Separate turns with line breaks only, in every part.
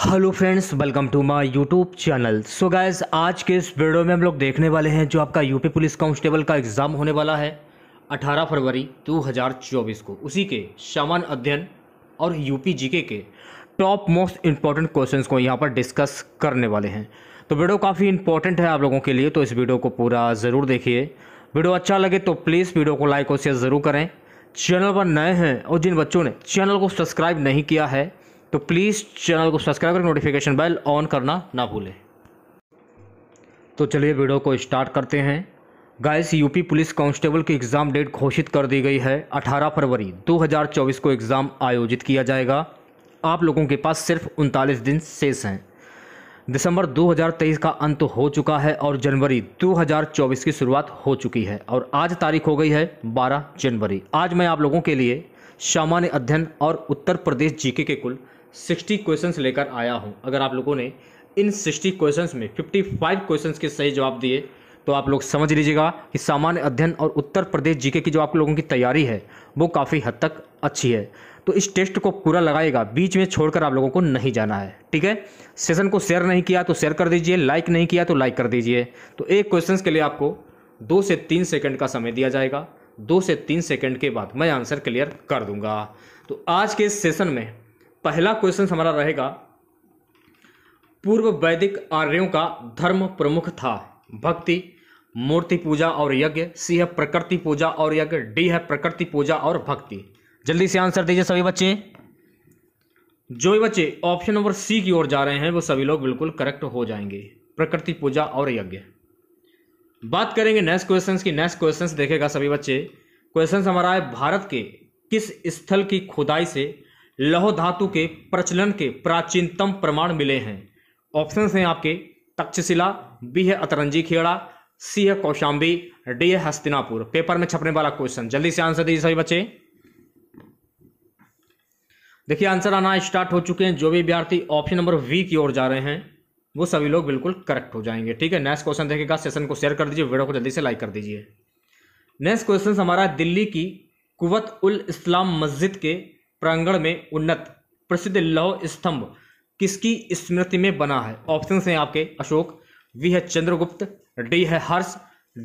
hello friends welcome to my YouTube channel so guys आज के इस वीडियो में हम लोग देखने वाले हैं जो आपका यूपी पुलिस कांस्टेबल का एग्ज़ाम होने वाला है 18 फरवरी 2024 को उसी के सामान्य अध्ययन और यूपी जीके के टॉप मोस्ट इंपॉर्टेंट क्वेश्चंस को यहाँ पर डिस्कस करने वाले हैं तो वीडियो काफ़ी इंपॉर्टेंट है आप लोगों के लिए तो इस वीडियो को पूरा ज़रूर देखिए वीडियो अच्छा लगे तो प्लीज़ वीडियो को लाइक और शेयर ज़रूर करें चैनल पर नए हैं और जिन बच्चों ने चैनल को सब्सक्राइब नहीं किया है तो प्लीज़ चैनल को सब्सक्राइब कर नोटिफिकेशन बेल ऑन करना ना भूलें तो चलिए वीडियो को स्टार्ट करते हैं गाइस यूपी पुलिस कांस्टेबल की एग्ज़ाम डेट घोषित कर दी गई है 18 फरवरी 2024 को एग्ज़ाम आयोजित किया जाएगा आप लोगों के पास सिर्फ उनतालीस दिन शेष हैं दिसंबर 2023 का अंत हो चुका है और जनवरी 2024 की शुरुआत हो चुकी है और आज तारीख हो गई है 12 जनवरी आज मैं आप लोगों के लिए सामान्य अध्ययन और उत्तर प्रदेश जीके के कुल सिक्सटी क्वेश्चंस लेकर आया हूँ अगर आप लोगों ने इन सिक्सटी क्वेश्चंस में फिफ्टी फाइव क्वेश्चन के सही जवाब दिए तो आप लोग समझ लीजिएगा कि सामान्य अध्ययन और उत्तर प्रदेश जीके की जो आप लोगों की तैयारी है वो काफ़ी हद तक अच्छी है तो इस टेस्ट को पूरा लगाएगा बीच में छोड़कर आप लोगों को नहीं जाना है ठीक है सेशन को शेयर नहीं किया तो शेयर कर दीजिए लाइक नहीं किया तो लाइक कर दीजिए तो एक क्वेश्चन के लिए आपको दो से तीन सेकेंड का समय दिया जाएगा दो से तीन सेकेंड के बाद मैं आंसर क्लियर कर दूंगा तो आज के सेशन में पहला क्वेश्चन हमारा रहेगा पूर्व वैदिक आर्यों का धर्म प्रमुख था भक्ति मूर्ति पूजा और यज्ञ सी है प्रकृति पूजा और यज्ञ डी है प्रकृति पूजा और भक्ति जल्दी से आंसर दीजिए सभी बच्चे जो भी बच्चे ऑप्शन नंबर सी की ओर जा रहे हैं वो सभी लोग बिल्कुल करेक्ट हो जाएंगे प्रकृति पूजा और यज्ञ बात करेंगे नेक्स्ट क्वेश्चंस की नेक्स्ट क्वेश्चंस देखेगा सभी बच्चे क्वेश्चंस हमारा है भारत के किस स्थल की खुदाई से लौह धातु के प्रचलन के प्राचीनतम प्रमाण मिले हैं ऑप्शन हैं आपके तक्षशिला बी है अतरंजी खेड़ा सी है कौशाम्बी डी है हस्तिनापुर पेपर में छपने वाला क्वेश्चन जल्दी से आंसर दीजिए सभी बच्चे देखिए आंसर आना स्टार्ट हो चुके हैं जो भी विद्यार्थी ऑप्शन नंबर वी की ओर जा रहे हैं वो सभी लोग बिल्कुल करेक्ट हो जाएंगे ठीक है नेक्स्ट क्वेश्चन देखेगा सेशन को शेयर कर दीजिए वीडियो को जल्दी से लाइक कर दीजिए नेक्स्ट क्वेश्चन हमारा दिल्ली की कुवत उल इस्लाम मस्जिद के प्रांगण में उन्नत प्रसिद्ध लौह स्तंभ किसकी स्मृति में बना है ऑप्शन हैं आपके अशोक वी है चंद्रगुप्त डी है हर्ष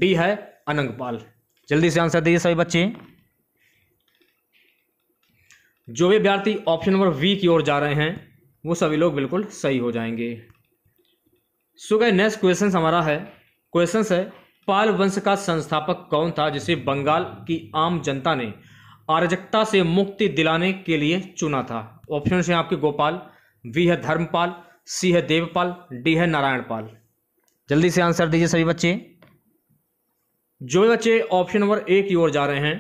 डी है अनंगपाल जल्दी से आंसर दीजिए सभी बच्चे जो भी विद्यार्थी ऑप्शन नंबर वी की ओर जा रहे हैं वो सभी लोग बिल्कुल सही हो जाएंगे सो गए नेक्स्ट क्वेश्चन हमारा है क्वेश्चन है पाल वंश का संस्थापक कौन था जिसे बंगाल की आम जनता ने अराजकता से मुक्ति दिलाने के लिए चुना था ऑप्शन है आपके गोपाल वी है धर्मपाल सी है देवपाल डी है नारायणपाल जल्दी से आंसर दीजिए सभी बच्चे जो भी बच्चे ऑप्शन नंबर ए की ओर जा रहे हैं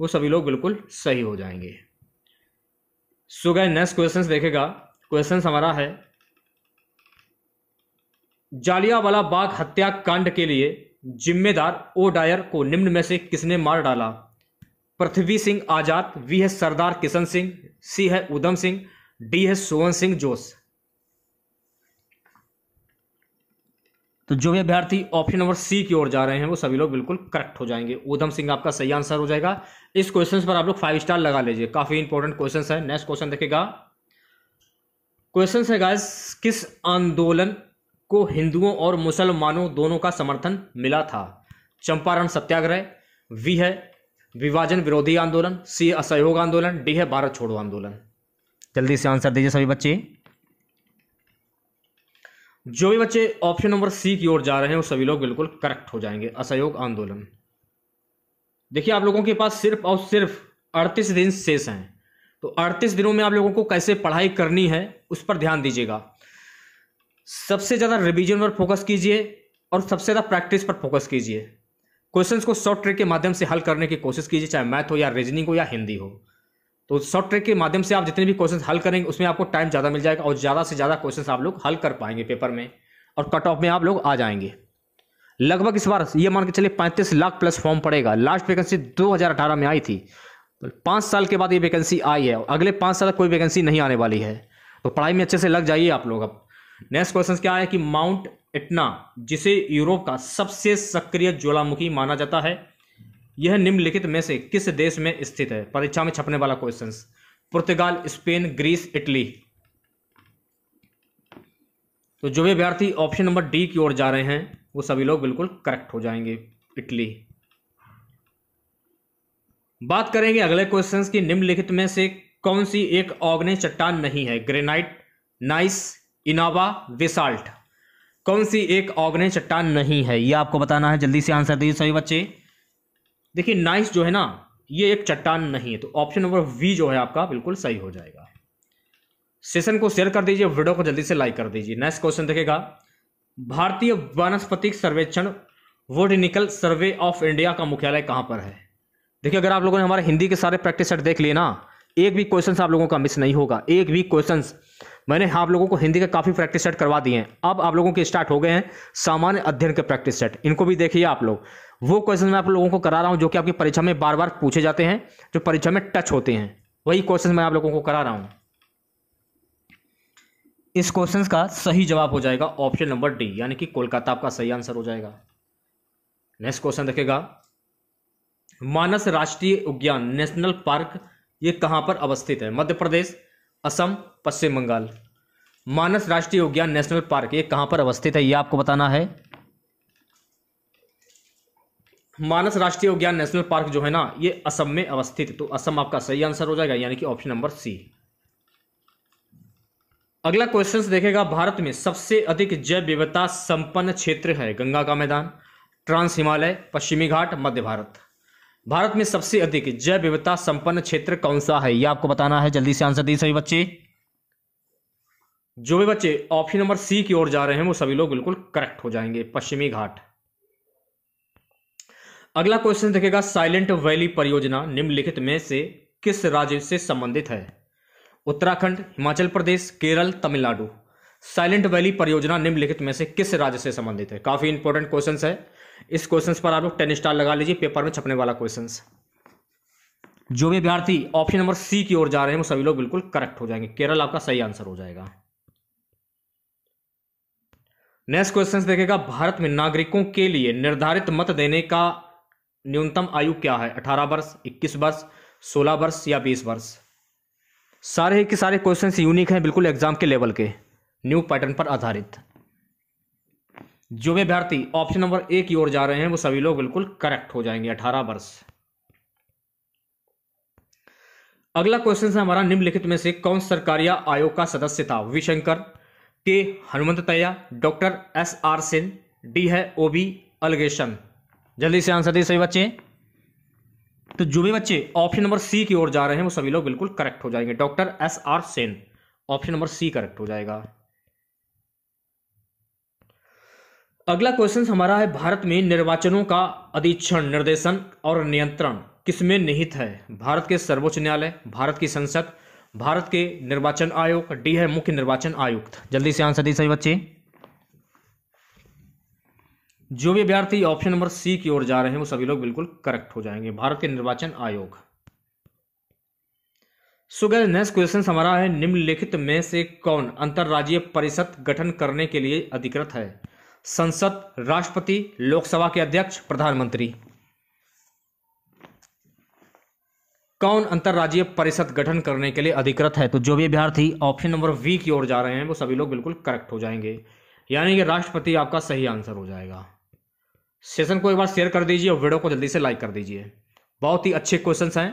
वो सभी लोग बिल्कुल सही हो जाएंगे सुगह नेक्स्ट क्वेश्चन देखेगा क्वेश्चन हमारा है जालियावाला बाग हत्याकांड के लिए जिम्मेदार ओ डायर को निम्न में से किसने मार डाला पृथ्वी सिंह आजाद वी है सरदार किशन सिंह सी है उधम सिंह डी है सोहन सिंह जोश तो जो भी अभ्यर्थी ऑप्शन नंबर सी की ओर जा रहे हैं वो सभी लोग बिल्कुल करेक्ट हो जाएंगे उधम सिंह आपका सही आंसर हो जाएगा इस क्वेश्चन पर आप लोग फाइव स्टार लगा लीजिए काफी इंपॉर्टेंट क्वेश्चन है नेक्स्ट क्वेश्चन देखेगा क्वेश्चन है गाइस किस आंदोलन को हिंदुओं और मुसलमानों दोनों का समर्थन मिला था चंपारण सत्याग्रह वी है विभाजन विरोधी आंदोलन सी असहयोग आंदोलन डी है भारत छोड़ो आंदोलन जल्दी से आंसर दीजिए सभी बच्चे जो भी बच्चे ऑप्शन नंबर सी की ओर जा रहे हैं वो सभी लोग बिल्कुल करेक्ट हो जाएंगे असहयोग आंदोलन देखिए आप लोगों के पास सिर्फ और सिर्फ अड़तीस दिन शेष हैं तो अड़तीस दिनों में आप लोगों को कैसे पढ़ाई करनी है उस पर ध्यान दीजिएगा सबसे ज़्यादा रिविजन पर फोकस कीजिए और सबसे ज़्यादा प्रैक्टिस पर फोकस कीजिए क्वेश्चंस को शॉर्ट ट्रिक के माध्यम से हल करने की कोशिश कीजिए चाहे मैथ हो या रीजनिंग हो या हिंदी हो तो शॉर्ट ट्रिक के माध्यम से आप जितने भी क्वेश्चन हल करेंगे उसमें आपको टाइम ज़्यादा मिल जाएगा और ज़्यादा से ज़्यादा क्वेश्चन आप लोग हल कर पाएंगे पेपर में और कट ऑफ में आप लोग आ जाएंगे लगभग इस बार ये मान के चलिए पैंतीस लाख प्लस फॉर्म पड़ेगा लास्ट वैकेंसी अठारह में आई थी तो पाँच साल के बाद ये वैकेंसी आई है अगले पाँच साल तक कोई वैकेंसी नहीं आने वाली है तो पढ़ाई में अच्छे से लग जाइए आप लोग अब नेक्स्ट क्वेश्चन क्या है कि माउंट इटना जिसे यूरोप का सबसे सक्रिय ज्वालामुखी माना जाता है यह निम्नलिखित में से किस देश में स्थित है परीक्षा में छपने वाला क्वेश्चन पुर्तगाल स्पेन ग्रीस इटली तो जो भी अभ्यर्थी ऑप्शन नंबर डी की ओर जा रहे हैं वो सभी लोग बिल्कुल करेक्ट हो जाएंगे इटली बात करेंगे अगले क्वेश्चन की निम्नलिखित में से कौन सी एक ऑग्ने चट्टान नहीं है ग्रेनाइट नाइस इनावा विसाल्ट कौन सी एक ऑग्नेय चट्टान नहीं है ये आपको बताना है जल्दी से आंसर दीजिए सभी बच्चे देखिए नाइस जो है ना ये एक चट्टान नहीं है तो ऑप्शन नंबर वी जो है आपका बिल्कुल सही हो जाएगा सेशन को शेयर कर दीजिए वीडियो को जल्दी से लाइक कर दीजिए नेक्स्ट क्वेश्चन देखेगा भारतीय वनस्पतिक सर्वेक्षण वोटिनिकल सर्वे ऑफ इंडिया का मुख्यालय कहां पर है देखिए अगर आप लोगों ने हमारे हिंदी के सारे प्रैक्टिस सेट देख लिए ना एक भी क्वेश्चन आप लोगों का मिस नहीं होगा एक भी क्वेश्चन मैंने आप लोगों को हिंदी के काफ़ी प्रैक्टिस सेट करवा दिए हैं अब आप लोगों के स्टार्ट हो गए हैं सामान्य अध्ययन के प्रैक्टिस सेट इनको भी देखिए आप लोग वो क्वेश्चन मैं आप लोगों को करा रहा हूँ जो कि आपकी परीक्षा में बार बार पूछे जाते हैं जो परीक्षा में टच होते हैं वही क्वेश्चन मैं आप लोगों को करा रहा हूँ इस क्वेश्चन का सही जवाब हो जाएगा ऑप्शन नंबर डी यानी कि कोलकाता आपका सही आंसर हो जाएगा नेक्स्ट क्वेश्चन देखेगा मानस राष्ट्रीय उद्यान नेशनल पार्क ये कहां पर अवस्थित है मध्य प्रदेश असम पश्चिम बंगाल मानस राष्ट्रीय उद्यान नेशनल पार्क ये कहां पर अवस्थित है ये आपको बताना है मानस राष्ट्रीय उद्यान नेशनल पार्क जो है ना ये असम में अवस्थित तो असम आपका सही आंसर हो जाएगा यानी कि ऑप्शन नंबर सी अगला क्वेश्चन देखेगा भारत में सबसे अधिक जैव विविधता संपन्न क्षेत्र है गंगा का मैदान ट्रांस हिमालय पश्चिमी घाट मध्य भारत भारत में सबसे अधिक जैव विविधता संपन्न क्षेत्र कौन सा है यह आपको बताना है जल्दी से आंसर दी सभी बच्चे जो भी बच्चे ऑप्शन नंबर सी की ओर जा रहे हैं वो सभी लोग बिल्कुल करेक्ट हो जाएंगे पश्चिमी घाट अगला क्वेश्चन देखेगा साइलेंट वैली परियोजना निम्नलिखित में से किस राज्य से संबंधित है उत्तराखंड हिमाचल प्रदेश केरल तमिलनाडु साइलेंट वैली परियोजना निम्नलिखित में से किस राज्य से संबंधित है काफी इंपोर्टेंट क्वेश्चन है इस क्वेश्चन पर आप लोग टेन स्टार लगा लीजिए पेपर में छपने वाला क्वेश्चन जो भी अभ्यार्थी ऑप्शन नंबर सी की ओर जा रहे हैं वो सभी लोग बिल्कुल करेक्ट हो जाएंगे केरल आपका सही आंसर हो जाएगा नेक्स्ट क्वेश्चन देखेगा भारत में नागरिकों के लिए निर्धारित मत देने का न्यूनतम आयु क्या है 18 वर्ष 21 वर्ष 16 वर्ष या 20 वर्ष सारे के सारे क्वेश्चन यूनिक हैं बिल्कुल एग्जाम के लेवल के न्यू पैटर्न पर आधारित जो अभ्यर्थी ऑप्शन नंबर ए की ओर जा रहे हैं वो सभी लोग बिल्कुल करेक्ट हो जाएंगे अठारह वर्ष अगला क्वेश्चन है हमारा निम्नलिखित में से कौन सरकारिया आयोग का सदस्य था विशंकर के Hanumanthaiya doctor S R Singh D है ओबी अलगेशन जल्दी से आंसर दिए सभी बच्चे तो जो भी बच्चे ऑप्शन नंबर सी की ओर जा रहे हैं वो सभी लोग बिल्कुल करेक्ट हो जाएंगे doctor S R Sen option number C correct हो जाएगा अगला क्वेश्चन हमारा है भारत में निर्वाचनों का अधीक्षण निर्देशन और नियंत्रण किसमें निहित है भारत के सर्वोच्च न्यायालय भारत की संसद भारत के निर्वाचन आयोग डी है मुख्य निर्वाचन आयुक्त जल्दी से आंसर दी सभी बच्चे जो भी अभ्यार्थी ऑप्शन नंबर सी की ओर जा रहे हैं वो सभी लोग बिल्कुल करेक्ट हो जाएंगे भारत के निर्वाचन आयोग सुगैर नेक्स्ट क्वेश्चन हमारा है निम्नलिखित में से कौन अंतर्राज्यीय परिषद गठन करने के लिए अधिकृत है संसद राष्ट्रपति लोकसभा के अध्यक्ष प्रधानमंत्री कौन अंतर्राज्यीय परिषद गठन करने के लिए अधिकृत है तो जो भी अभ्यर्थी ऑप्शन नंबर वी की ओर जा रहे हैं वो सभी लोग बिल्कुल करेक्ट हो जाएंगे यानी कि राष्ट्रपति आपका सही आंसर हो जाएगा सेशन को एक बार शेयर कर दीजिए और वीडियो को जल्दी से लाइक कर दीजिए बहुत ही अच्छे क्वेश्चन हैं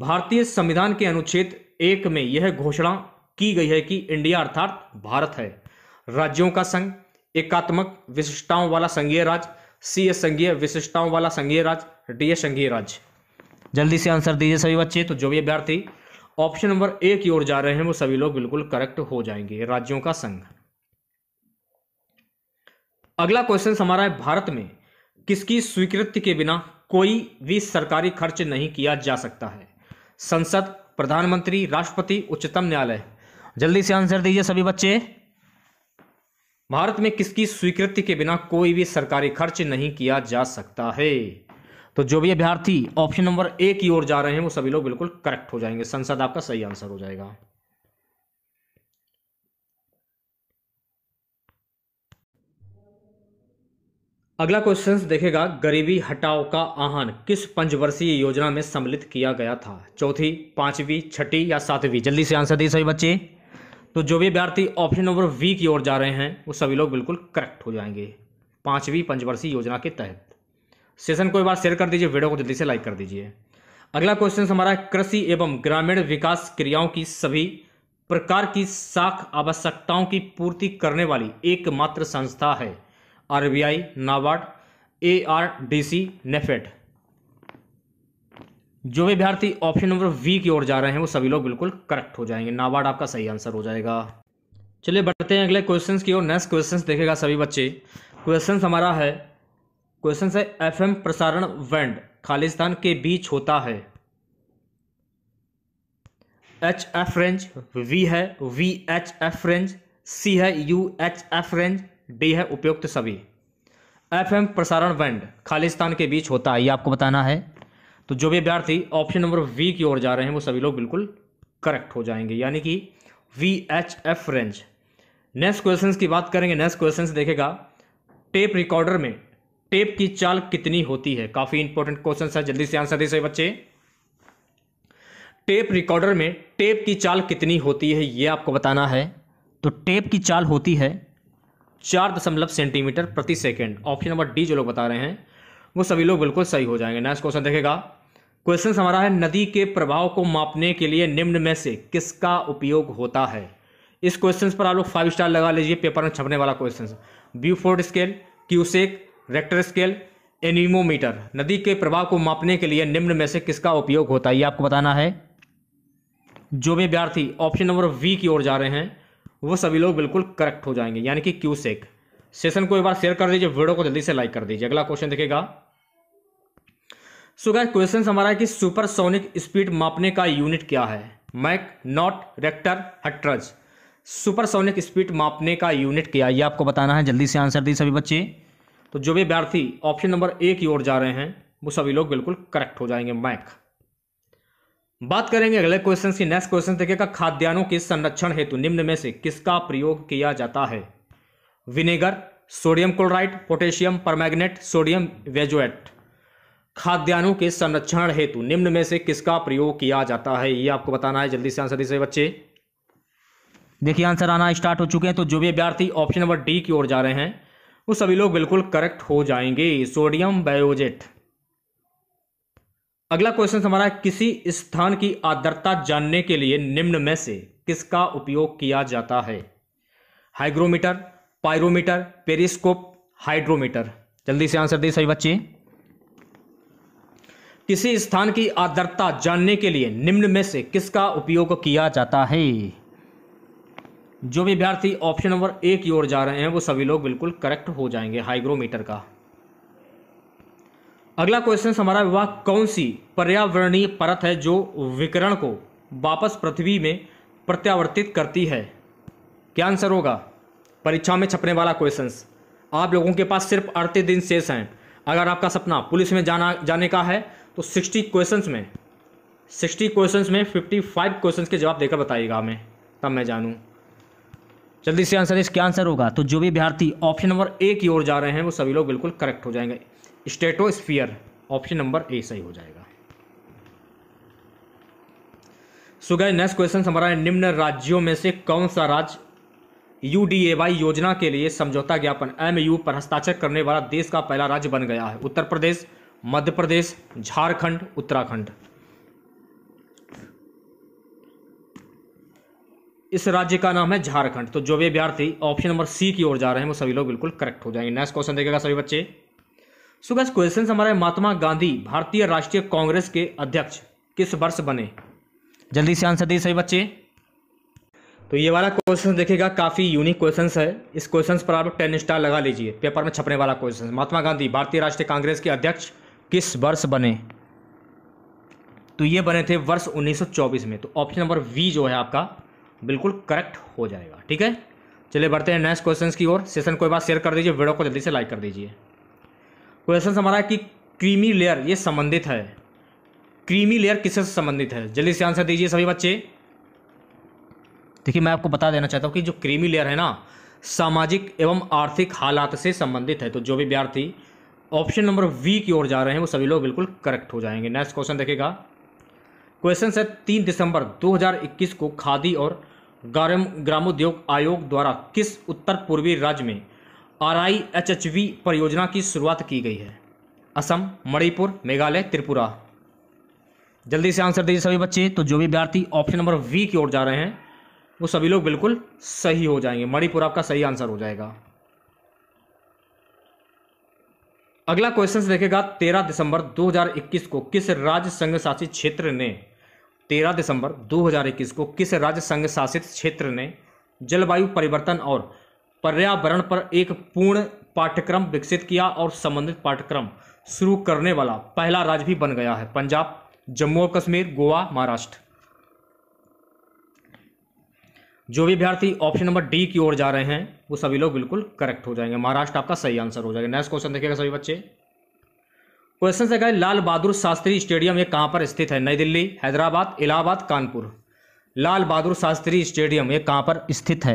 भारतीय संविधान के अनुच्छेद एक में यह घोषणा की गई है कि इंडिया अर्थात भारत है राज्यों का संघ एकात्मक विशिष्टताओं वाला संघीय राज्य सी एस संघीय विशिष्टताओं वाला संघीय राज्य डी ए संघीय राज्य जल्दी से आंसर दीजिए सभी बच्चे तो जो भी अभ्यर्थी ऑप्शन नंबर ए की ओर जा रहे हैं वो सभी लोग बिल्कुल करेक्ट हो जाएंगे राज्यों का संघ अगला क्वेश्चन हमारा है भारत में किसकी स्वीकृति के बिना कोई भी सरकारी खर्च नहीं किया जा सकता है संसद प्रधानमंत्री राष्ट्रपति उच्चतम न्यायालय जल्दी से आंसर दीजिए सभी बच्चे भारत में किसकी स्वीकृति के बिना कोई भी सरकारी खर्च नहीं किया जा सकता है तो जो भी अभ्यर्थी ऑप्शन नंबर ए की ओर जा रहे हैं वो सभी लोग बिल्कुल करेक्ट हो जाएंगे संसद आपका सही आंसर हो जाएगा अगला क्वेश्चन देखेगा गरीबी हटाओ का आह्वान किस पंचवर्षीय योजना में सम्मिलित किया गया था चौथी पांचवी छठी या सातवीं जल्दी से आंसर दी सभी बच्चे तो जो भी अभ्यर्थी ऑप्शन नंबर वी की ओर जा रहे हैं वो सभी लोग बिल्कुल करेक्ट हो जाएंगे पांचवी पंचवर्षीय योजना के तहत सेशन को एक बार शेयर कर दीजिए वीडियो को जल्दी से लाइक कर दीजिए अगला क्वेश्चन हमारा कृषि एवं ग्रामीण विकास क्रियाओं की सभी प्रकार की साख आवश्यकताओं की पूर्ति करने वाली एकमात्र संस्था है आरबीआई नाबार्ड एआरडीसी नेफेड जो भी ऑप्शन नंबर वी की ओर जा रहे हैं वो सभी लोग बिल्कुल करेक्ट हो जाएंगे नाबार्ड आपका सही आंसर हो जाएगा चलिए बढ़ते हैं अगले क्वेश्चंस की ओर नेक्स्ट क्वेश्चंस देखेगा सभी बच्चे क्वेश्चंस हमारा है क्वेश्चन है एफएम प्रसारण वेंड खालिस्तान के बीच होता है एच एफ रेंज वी है V H F range C है U H F range D है उपयुक्त सभी एफएम प्रसारण वेंड खालिस्तान के बीच होता है ये आपको बताना है तो जो भी विद्यार्थी ऑप्शन नंबर वी की ओर जा रहे हैं वो सभी लोग बिल्कुल करेक्ट हो जाएंगे यानी कि V H F range next question की बात करेंगे नेक्स्ट क्वेश्चन देखेगा टेप रिकॉर्डर में टेप की चाल कितनी होती है काफ़ी इंपॉर्टेंट क्वेश्चन है जल्दी से आंसर दे दीजिए बच्चे टेप रिकॉर्डर में टेप की चाल कितनी होती है यह आपको बताना है तो टेप की चाल होती है चार दशमलव सेंटीमीटर प्रति सेकेंड ऑप्शन नंबर डी जो लोग बता रहे हैं वो सभी लोग बिल्कुल सही हो जाएंगे नेक्स्ट क्वेश्चन देखेगा क्वेश्चन हमारा है नदी के प्रभाव को मापने के लिए निम्न में से किसका उपयोग होता है इस क्वेश्चन पर आप लोग फाइव स्टार लगा लीजिए पेपर में छपने वाला question Beaufort scale cusec Richter scale anemometer नदी के प्रवाह को मापने के लिए निम्न में से किसका उपयोग होता है ये आपको बताना है जो भी विद्यार्थी ऑप्शन नंबर वी की ओर जा रहे हैं वो सभी लोग बिल्कुल करेक्ट हो जाएंगे यानी कि क्यू सेक सेशन को एक बार शेयर कर दीजिए वीडियो को जल्दी से लाइक कर दीजिए अगला क्वेश्चन देखेगा सो क्वेश्चन हमारा कि सुपरसोनिक स्पीड मापने का यूनिट क्या है मैक नॉट रेक्टर हट्रज सुपरसोनिक स्पीड मापने का यूनिट क्या है ये आपको बताना है जल्दी से आंसर दी सभी बच्चे तो जो भी अभ्यर्थी ऑप्शन नंबर ए की ओर जा रहे हैं वो सभी लोग बिल्कुल करेक्ट हो जाएंगे मैक बात करेंगे अगले क्वेश्चन की नेक्स्ट क्वेश्चन देखिएगा खाद्यान्नों के संरक्षण हेतु निम्न में से किसका प्रयोग किया जाता है vinegar sodium chloride potassium permanganate sodium benzoate खाद्यान्नों के संरक्षण हेतु निम्न में से किसका प्रयोग किया जाता है ये आपको बताना है जल्दी से आंसर दीजिए बच्चे देखिए आंसर आना स्टार्ट हो चुके हैं तो जो भी अभ्यार्थी ऑप्शन नंबर डी की ओर जा रहे हैं वो सभी लोग बिल्कुल करेक्ट हो जाएंगे सोडियम बायोजेट अगला क्वेश्चन हमारा किसी स्थान की आर्द्रता जानने के लिए निम्न में से किसका उपयोग किया जाता है हाइग्रोमीटर पायरोमीटर पेरिस्कोप हाइड्रोमीटर जल्दी से आंसर दी सही बच्चे किसी स्थान की आर्द्रता जानने के लिए निम्न में से किसका उपयोग किया जाता है जो भी अभ्यर्थी ऑप्शन नंबर ए की ओर जा रहे हैं वो सभी लोग बिल्कुल करेक्ट हो जाएंगे हाइग्रोमीटर का अगला क्वेश्चन हमारा विवाह कौन सी पर्यावरणीय परत है जो विकरण को वापस पृथ्वी में प्रत्यावर्तित करती है क्या आंसर होगा परीक्षा में छपने वाला क्वेश्चंस आप लोगों के पास सिर्फ अड़तीस दिन शेष हैं अगर आपका सपना पुलिस में जाना जाने का है तो सिक्सटी क्वेश्चंस में सिक्सटी क्वेश्चंस में फिफ्टी फाइव क्वेश्चंस के जवाब देकर बताइएगा हमें तब मैं जानूँ जल्दी से आंसर इसके आंसर होगा तो जो भी अभ्यार्थी ऑप्शन नंबर ए की ओर जा रहे हैं वो सभी लोग बिल्कुल करेक्ट हो जाएंगे स्टेटोस्फियर ऑप्शन नंबर ए सही हो जाएगा सुगह नेक्स्ट क्वेश्चन हमारा निम्न राज्यों में से कौन सा राज्य यू योजना के लिए समझौता ज्ञापन एम पर हस्ताक्षर करने वाला देश का पहला राज्य बन गया है उत्तर प्रदेश मध्य प्रदेश झारखंड उत्तराखंड इस राज्य का नाम है झारखंड तो जो भी अभ्यार्थी ऑप्शन नंबर सी की ओर जा रहे हैं वो सभी लोग बिल्कुल करेक्ट हो जाएंगे नेक्स्ट क्वेश्चन देखेगा सभी बच्चे सो क्वेश्चन हमारे महात्मा गांधी भारतीय राष्ट्रीय कांग्रेस के अध्यक्ष किस वर्ष बने जल्दी से आंसर दिए सभी बच्चे तो ये वाला क्वेश्चन देखेगा काफ़ी यूनिक क्वेश्चन है इस क्वेश्चन पर आप टेन स्टार लगा लीजिए पेपर में छपने वाला क्वेश्चन महात्मा गांधी भारतीय राष्ट्रीय कांग्रेस के अध्यक्ष किस वर्ष बने तो ये बने थे वर्ष 1924 में तो ऑप्शन नंबर वी जो है आपका बिल्कुल करेक्ट हो जाएगा ठीक है चलिए बढ़ते हैं नेक्स्ट क्वेश्चन की ओर सेशन कोई बात शेयर कर दीजिए वीडियो को जल्दी से लाइक कर दीजिए क्वेश्चन हमारा कि क्रीमी लेयर ये संबंधित है क्रीमी लेयर किससे संबंधित है जल्दी से आंसर दीजिए सभी बच्चे देखिए मैं आपको बता देना चाहता हूँ कि जो क्रीमी लेयर है ना सामाजिक एवं आर्थिक हालात से संबंधित है तो जो भी विद्यार्थी ऑप्शन नंबर वी की ओर जा रहे हैं वो सभी लोग बिल्कुल करेक्ट हो जाएंगे नेक्स्ट क्वेश्चन देखेगा क्वेश्चन है तीन दिसंबर 2021 को खादी और ग्राम ग्रामोद्योग आयोग द्वारा किस उत्तर पूर्वी राज्य में R I H H V परियोजना की शुरुआत की गई है असम मणिपुर मेघालय त्रिपुरा जल्दी से आंसर दीजिए सभी बच्चे तो जो भी विद्यार्थी ऑप्शन नंबर वी की ओर जा रहे हैं वो सभी लोग बिल्कुल सही हो जाएंगे मणिपुर आपका सही आंसर हो जाएगा अगला क्वेश्चन देखेगा 13 दिसंबर 2021 को किस राज्य संघ शासित क्षेत्र ने तेरह दिसंबर 2021 को किस राज्य संघ शासित क्षेत्र ने जलवायु परिवर्तन और पर्यावरण पर एक पूर्ण पाठ्यक्रम विकसित किया और संबंधित पाठ्यक्रम शुरू करने वाला पहला राज्य भी बन गया है पंजाब जम्मू और कश्मीर गोवा महाराष्ट्र जो भी अभ्यार्थी ऑप्शन नंबर डी की ओर जा रहे हैं वो सभी लोग बिल्कुल करेक्ट हो जाएंगे महाराष्ट्र आपका सही आंसर हो जाएगा नेक्स्ट क्वेश्चन देखिएगा सभी बच्चे क्वेश्चन से गए लाल बहादुर शास्त्री स्टेडियम ये कहाँ पर स्थित है नई दिल्ली हैदराबाद इलाहाबाद कानपुर लाल बहादुर शास्त्री स्टेडियम ये कहाँ पर स्थित है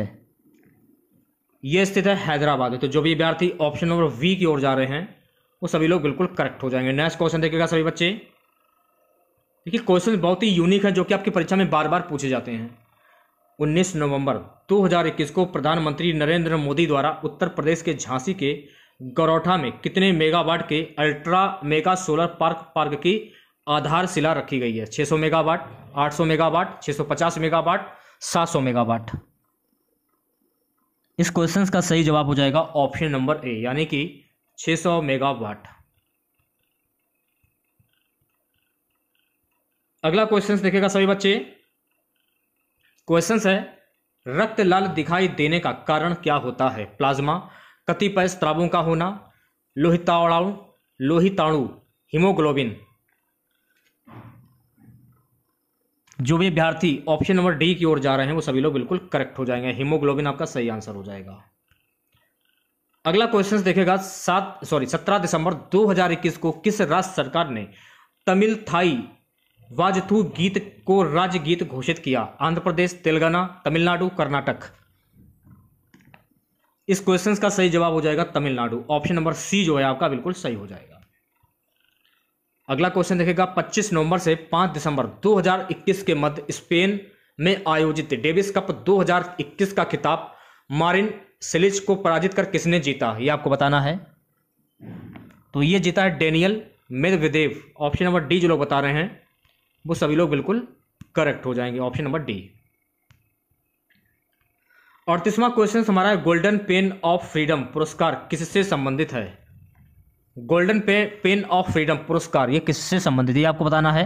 ये स्थित है हैदराबाद तो जो भी विद्यार्थी ऑप्शन नंबर वी की ओर जा रहे हैं वो सभी लोग बिल्कुल करेक्ट हो जाएंगे नेक्स्ट क्वेश्चन देखिएगा सभी बच्चे देखिए क्वेश्चन बहुत ही यूनिक है जो कि आपकी परीक्षा में बार बार पूछे जाते हैं 19 नवंबर 2021 को प्रधानमंत्री नरेंद्र मोदी द्वारा उत्तर प्रदेश के झांसी के गरौठा में कितने मेगावाट के ultra mega solar park park की आधारशिला रखी गई है 600 मेगावाट 800 मेगावाट 650 मेगावाट 700 मेगावाट इस क्वेश्चन का सही जवाब हो जाएगा ऑप्शन नंबर ए यानी कि 600 मेगावाट अगला क्वेश्चन देखेगा सभी बच्चे क्वेश्चन है रक्त लाल दिखाई देने का कारण क्या होता है प्लाज्मा कतिपय स्त्रावों का होना लोहितावड़ाणु लोहिताणु हीमोग्लोबिन जो भी अभ्यार्थी ऑप्शन नंबर डी की ओर जा रहे हैं वो सभी लोग बिल्कुल करेक्ट हो जाएंगे हीमोग्लोबिन आपका सही आंसर हो जाएगा अगला क्वेश्चन देखेगा सात सॉरी सत्रह दिसंबर 2021 को किस राज्य सरकार ने तमिल थाई वाजथू गीत को राज्य गीत घोषित किया आंध्र प्रदेश तेलंगाना तमिलनाडु कर्नाटक इस क्वेश्चन का सही जवाब हो जाएगा तमिलनाडु ऑप्शन नंबर सी जो है आपका बिल्कुल सही हो जाएगा अगला क्वेश्चन देखेगा 25 नवंबर से 5 दिसंबर 2021 के मध्य स्पेन में आयोजित डेविस कप 2021 का खिताब मारिन सिलिच को पराजित कर किसने जीता यह आपको बताना है तो यह जीता है Daniil Medvedev option number D जो लोग बता रहे हैं वो सभी लोग बिल्कुल करेक्ट हो जाएंगे ऑप्शन नंबर डी अड़तीसवां क्वेश्चन हमारा है गोल्डन पेन ऑफ फ्रीडम पुरस्कार किससे संबंधित है गोल्डन पे पेन ऑफ फ्रीडम पुरस्कार ये किससे संबंधित है आपको बताना है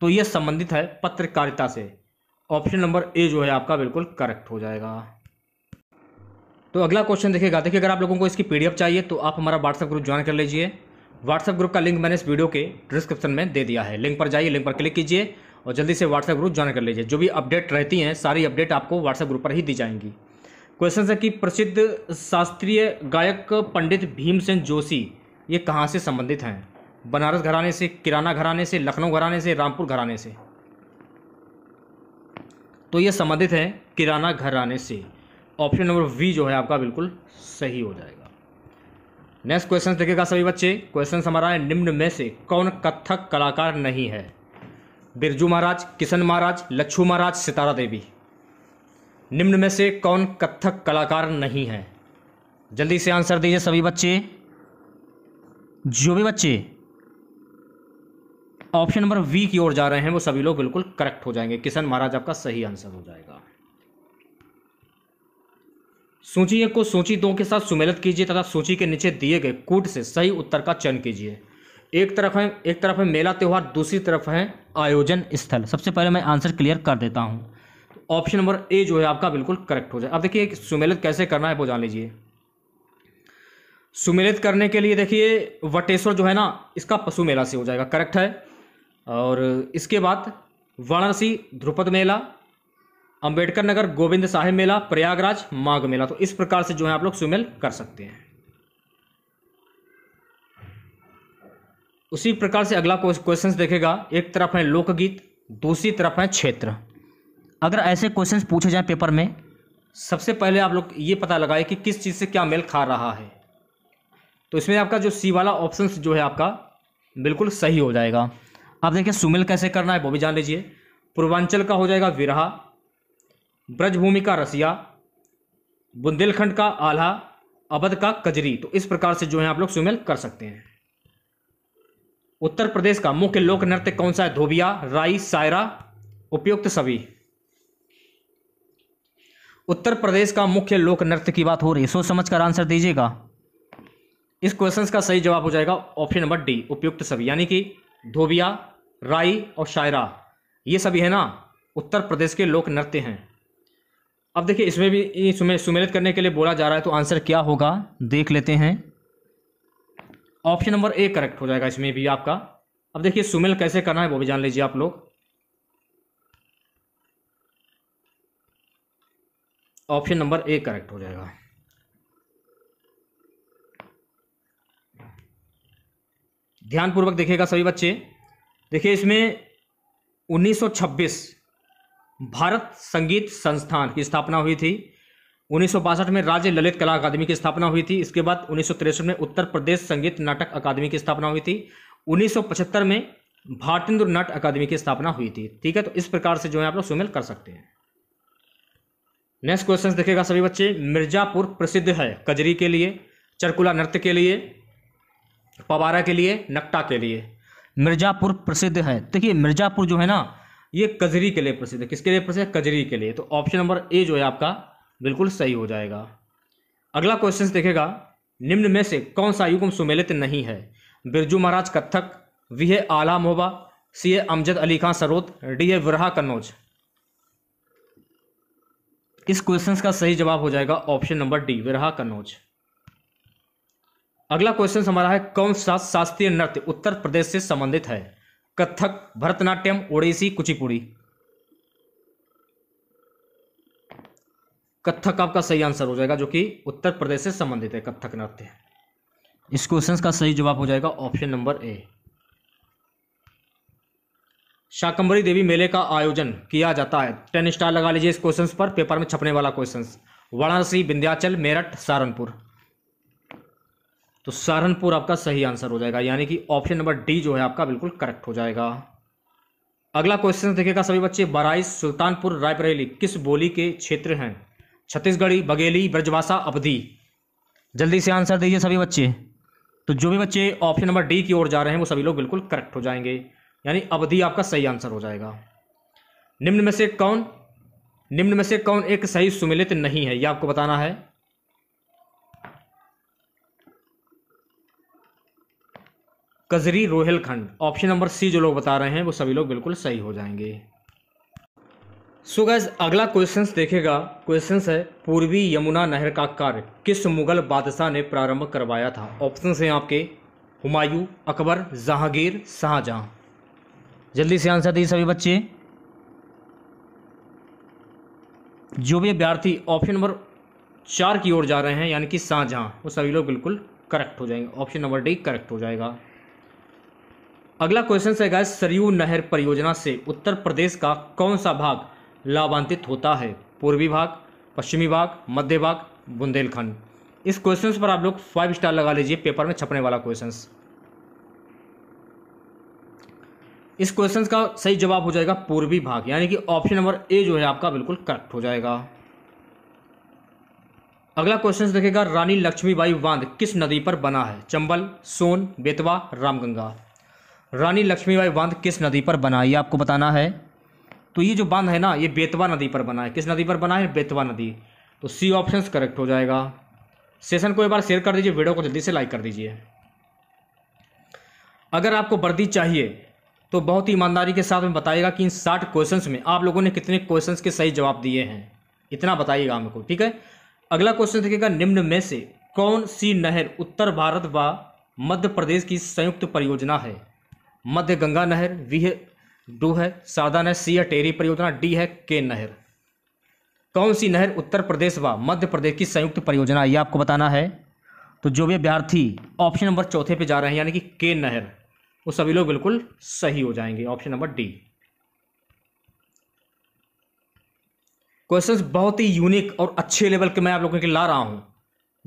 तो ये संबंधित है पत्रकारिता से ऑप्शन नंबर ए जो है आपका बिल्कुल करेक्ट हो जाएगा तो अगला क्वेश्चन देखिएगा देखिए अगर आप लोगों को इसकी पी चाहिए तो आप हमारा व्हाट्सएप ग्रुप ज्वाइन कर लीजिए व्हाट्सएप ग्रुप का लिंक मैंने इस वीडियो के डिस्क्रिप्शन में दे दिया है लिंक पर जाइए लिंक पर क्लिक कीजिए और जल्दी से व्हाट्सएप ग्रुप ज्वाइन कर लीजिए जो भी अपडेट रहती हैं सारी अपडेट आपको व्हाट्सएप ग्रुप पर ही दी जाएंगी क्वेश्चन है कि प्रसिद्ध शास्त्रीय गायक पंडित भीमसेन जोशी ये कहाँ से संबंधित हैं बनारस घराने से किराना घराने से लखनऊ घराने से रामपुर घराने से तो ये संबंधित है किराना घराने से ऑप्शन नंबर वी जो है आपका बिल्कुल सही हो जाएगा नेक्स्ट क्वेश्चन देखेगा सभी बच्चे क्वेश्चन हमारा है निम्न में से कौन कथक कलाकार नहीं है बिरजू महाराज किशन महाराज लच्छू महाराज सितारा देवी निम्न में से कौन कथक कलाकार नहीं है जल्दी से आंसर दीजिए सभी बच्चे जो भी बच्चे ऑप्शन नंबर वी की ओर जा रहे हैं वो सभी लोग बिल्कुल करेक्ट हो जाएंगे किशन महाराज आपका सही आंसर हो जाएगा सूची एक को सूची दो के साथ सुमेलित कीजिए तथा सूची के नीचे दिए गए कूट से सही उत्तर का चयन कीजिए एक तरफ है एक तरफ है मेला त्यौहार दूसरी तरफ है आयोजन स्थल सबसे पहले मैं आंसर क्लियर कर देता हूं ऑप्शन नंबर ए जो है आपका बिल्कुल करेक्ट हो जाए अब देखिए सुमेलित कैसे करना है वो जान लीजिए सुमेलित करने के लिए देखिए वटेश्वर जो है ना इसका पशु मेला से हो जाएगा करेक्ट है और इसके बाद वाराणसी ध्रुपद मेला अंबेडकर नगर गोविंद साहेब मेला प्रयागराज माघ मेला तो इस प्रकार से जो है आप लोग सुमेल कर सकते हैं उसी प्रकार से अगला क्वेश्चन देखेगा एक तरफ है लोकगीत दूसरी तरफ है क्षेत्र अगर ऐसे क्वेश्चन पूछे जाए पेपर में सबसे पहले आप लोग ये पता लगाए कि किस चीज़ से क्या मेल खा रहा है तो इसमें आपका जो सी वाला ऑप्शन जो है आपका बिल्कुल सही हो जाएगा आप देखिए सुमेल कैसे करना है वो भी जान लीजिए पूर्वांचल का हो जाएगा विरहा ब्रजभूमि का रसिया बुंदेलखंड का आल्हा अवध का कजरी तो इस प्रकार से जो है आप लोग सुमेल कर सकते हैं उत्तर प्रदेश का मुख्य लोक नृत्य कौन सा है धोबिया राई सायरा उपयुक्त सभी उत्तर प्रदेश का मुख्य लोक नृत्य की बात हो रही है सोच समझ कर आंसर दीजिएगा इस क्वेश्चन का सही जवाब हो जाएगा ऑप्शन नंबर डी उपयुक्त सभी यानी कि धोबिया राई और शायरा ये सभी है ना उत्तर प्रदेश के लोक नृत्य हैं अब देखिए इसमें भी इसमें सुमेलित करने के लिए बोला जा रहा है तो आंसर क्या होगा देख लेते हैं ऑप्शन नंबर ए करेक्ट हो जाएगा इसमें भी आपका अब देखिए सुमेल कैसे करना है वो भी जान लीजिए आप लोग ऑप्शन नंबर ए करेक्ट हो जाएगा ध्यानपूर्वक देखेगा सभी बच्चे देखिए इसमें 1926 भारत संगीत संस्थान की स्थापना हुई थी उन्नीस में राज्य ललित कला अकादमी की स्थापना हुई थी इसके बाद उन्नीस में उत्तर प्रदेश संगीत नाटक अकादमी की स्थापना हुई थी 1975 में भारतेंद्र नाट्य अकादमी की स्थापना हुई थी ठीक है तो इस प्रकार से जो है आप लोग सुमेल कर सकते हैं नेक्स्ट क्वेश्चन देखेगा सभी बच्चे मिर्जापुर प्रसिद्ध है कजरी के लिए चरकुला नृत्य के लिए पवारा के लिए नक्टा के लिए मिर्जापुर प्रसिद्ध है देखिए मिर्जापुर जो है ना ये कजरी के लिए प्रसिद्ध है किसके लिए प्रसिद्ध है कजरी के लिए तो ऑप्शन नंबर ए जो है आपका बिल्कुल सही हो जाएगा अगला क्वेश्चन देखेगा निम्न में से कौन सा युगम सुमेलित नहीं है बिरजू महाराज कत्थक वी है आला मोबा सी है अमजद अली खां सरोत डी है विरहा कन्नौज इस क्वेश्चन का सही जवाब हो जाएगा option number D Biraha Kannauj अगला क्वेश्चन हमारा है कौन सा शास्त्रीय नृत्य उत्तर प्रदेश से संबंधित है कथक भरतनाट्यम ओडिसी कुचिपुड़ी कथक आपका सही आंसर हो जाएगा जो कि उत्तर प्रदेश से संबंधित है कथक नृत्य इस क्वेश्चन का सही जवाब हो जाएगा option number A Shakambhari Devi मेले का आयोजन किया जाता है टेन स्टार लगा लीजिए इस क्वेश्चन पर पेपर में छपने वाला क्वेश्चन वाराणसी विंध्याचल मेरठ सहारनपुर तो सहारनपुर आपका सही आंसर हो जाएगा यानी कि ऑप्शन नंबर डी जो है आपका बिल्कुल करेक्ट हो जाएगा अगला क्वेश्चन देखेगा सभी बच्चे बराइस सुल्तानपुर रायबरेली किस बोली के क्षेत्र हैं छत्तीसगढ़ी बघेली ब्रजभाषा अवधि जल्दी से आंसर दीजिए सभी बच्चे तो जो भी बच्चे ऑप्शन नंबर डी की ओर जा रहे हैं वो सभी लोग बिल्कुल करेक्ट हो जाएंगे यानी अवधि आपका सही आंसर हो जाएगा निम्न में से कौन निम्न में से कौन एक सही सुमिलित नहीं है यह आपको बताना है Kajari Rohilkhand option number C जो लोग बता रहे हैं वो सभी लोग बिल्कुल सही हो जाएंगे सो so गैस अगला क्वेश्चन देखेगा क्वेश्चन है पूर्वी यमुना नहर का कार्य किस मुगल बादशाह ने प्रारंभ करवाया था ऑप्शन है आपके हुमायूं अकबर जहांगीर शाहजहां जल्दी से आंसर दिए सभी बच्चे जो भी अभ्यर्थी ऑप्शन नंबर चार की ओर जा रहे हैं यानी कि शाहजहां वो सभी लोग बिल्कुल करेक्ट हो जाएंगे ऑप्शन नंबर डी करेक्ट हो जाएगा अगला क्वेश्चन है सरयू नहर परियोजना से उत्तर प्रदेश का कौन सा भाग लाभान्वित होता है पूर्वी भाग पश्चिमी भाग मध्य भाग बुंदेलखंड इस क्वेश्चन पर आप लोग फाइव स्टार लगा लीजिए पेपर में छपने वाला क्वेश्चन इस क्वेश्चन का सही जवाब हो जाएगा पूर्वी भाग यानी कि ऑप्शन नंबर ए जो है आपका बिल्कुल करेक्ट हो जाएगा अगला क्वेश्चन देखेगा रानी लक्ष्मीबाई बांध किस नदी पर बना है चंबल सोन बेतवा रामगंगा रानी लक्ष्मीबाई बांध किस नदी पर बना है ये आपको बताना है तो ये जो बांध है ना ये बेतवा नदी पर बना है किस नदी पर बना है बेतवा नदी तो सी ऑप्शन करेक्ट हो जाएगा सेशन को एक बार शेयर कर दीजिए वीडियो को जल्दी से लाइक कर दीजिए अगर आपको वर्दी चाहिए तो बहुत ही ईमानदारी के साथ में बताइएगा कि इन साठ क्वेश्चन में आप लोगों ने कितने क्वेश्चन के सही जवाब दिए हैं इतना बताइएगा हमको ठीक है अगला क्वेश्चन देखिएगा निम्न में से कौन सी नहर उत्तर भारत व मध्य प्रदेश की संयुक्त परियोजना है मध्य गंगा नहर वी है डू है सादा नहर सी है टेरी परियोजना डी है के नहर कौन सी नहर उत्तर प्रदेश व मध्य प्रदेश की संयुक्त परियोजना ये आपको बताना है तो जो भी अभ्यार्थी ऑप्शन नंबर चौथे पे जा रहे हैं यानी कि के नहर वो सभी लोग बिल्कुल सही हो जाएंगे ऑप्शन नंबर डी क्वेश्चंस बहुत ही यूनिक और अच्छे लेवल के मैं आप लोगों के ला रहा हूं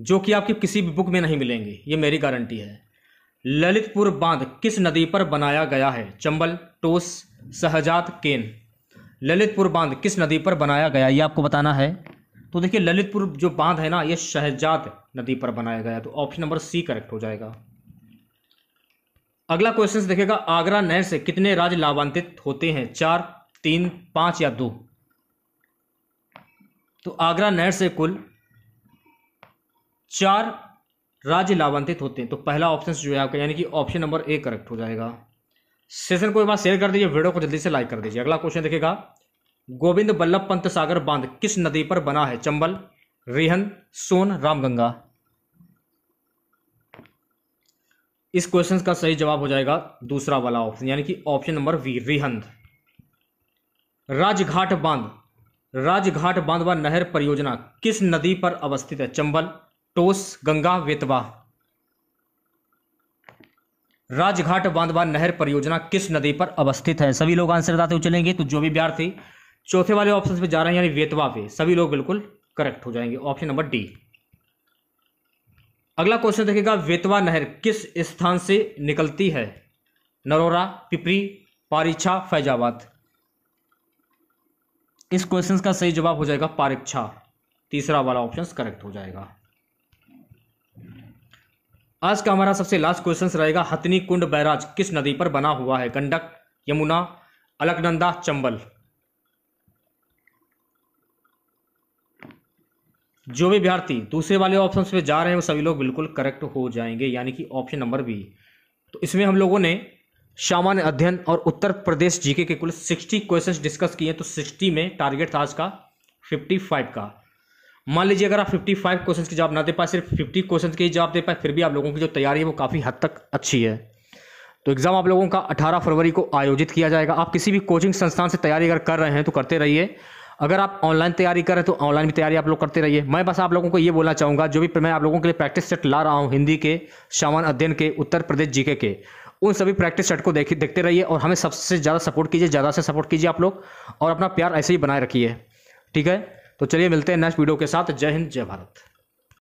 जो कि आपकी किसी भी बुक में नहीं मिलेंगे ये मेरी गारंटी है ललितपुर बांध किस नदी पर बनाया गया है चंबल टोस सहजात केन ललितपुर बांध किस नदी पर बनाया गया ये आपको बताना है तो देखिए ललितपुर जो बांध है ना ये शहजाद नदी पर बनाया गया तो ऑप्शन नंबर सी करेक्ट हो जाएगा अगला क्वेश्चन देखेगा आगरा नहर से कितने राज्य लाभान्वित होते हैं चार तीन पांच या दो तो आगरा नहर से कुल चार राज्य लाभान्वित होते हैं तो पहला ऑप्शन जो है आपका यानी कि ऑप्शन नंबर ए करेक्ट हो जाएगा सेशन को एक बार शेयर कर दीजिए वीडियो को जल्दी से लाइक कर दीजिए अगला क्वेश्चन देखेगा गोविंद बल्लभ पंत सागर बांध किस नदी पर बना है चंबल रिहन सोन रामगंगा इस क्वेश्चन का सही जवाब हो जाएगा दूसरा वाला ऑप्शन यानी कि option number B Rihand Rajghat बांध राजघाट बांध व नहर परियोजना किस नदी पर अवस्थित है चंबल टोस गंगा वेतवा राजघाट बांध व नहर परियोजना किस नदी पर अवस्थित है सभी लोग आंसर बताते हुए चलेंगे तो जो भी विद्यार्थी चौथे वाले ऑप्शन पे जा रहे हैं यानी वेतवा पे सभी लोग बिल्कुल करेक्ट हो जाएंगे ऑप्शन नंबर डी अगला क्वेश्चन देखेगा वेतवा नहर किस स्थान से निकलती है नरोरा पिपरी पारीक्षा फैजाबाद इस क्वेश्चन का सही जवाब हो जाएगा पारीक्षा तीसरा वाला ऑप्शन करेक्ट हो जाएगा आज का हमारा सबसे लास्ट क्वेश्चन रहेगा हथनी कुंड बैराज किस नदी पर बना हुआ है गंडक यमुना अलकनंदा चंबल जो भी अभ्यार्थी दूसरे वाले ऑप्शन पे जा रहे हैं वो सभी लोग बिल्कुल करेक्ट हो जाएंगे यानी कि ऑप्शन नंबर बी तो इसमें हम लोगों ने सामान्य अध्ययन और उत्तर प्रदेश जीके के कुल 60 क्वेश्चंस डिस्कस किए तो 60 में टारगेट था आज का 55 का मान लीजिए अगर आप 55 क्वेश्चन के जवाब ना दे पाए सिर्फ 50 क्वेश्चन के ही जवाब दे पाए फिर भी आप लोगों की जो तैयारी है वो काफ़ी हद तक अच्छी है तो एग्ज़ाम आप लोगों का 18 फरवरी को आयोजित किया जाएगा आप किसी भी कोचिंग संस्थान से तैयारी अगर कर रहे हैं तो करते रहिए अगर आप ऑनलाइन तैयारी करें तो ऑनलाइन भी तैयारी आप लोग करते रहिए मैं बस आप लोगों को ये बोलना चाहूँगा जो भी मैं आप लोगों के लिए प्रैक्टिस सेट ला रहा हूँ हिंदी के सामान अध्ययन के उत्तर प्रदेश जीके के उन सभी प्रैक्टिस सेट को देख देखते रहिए और हमें सबसे ज़्यादा सपोर्ट कीजिए ज़्यादा से सपोर्ट कीजिए आप लोग और अपना प्यार ऐसे ही बनाए रखिए ठीक है तो चलिए मिलते हैं नेक्स्ट वीडियो के साथ जय हिंद जय भारत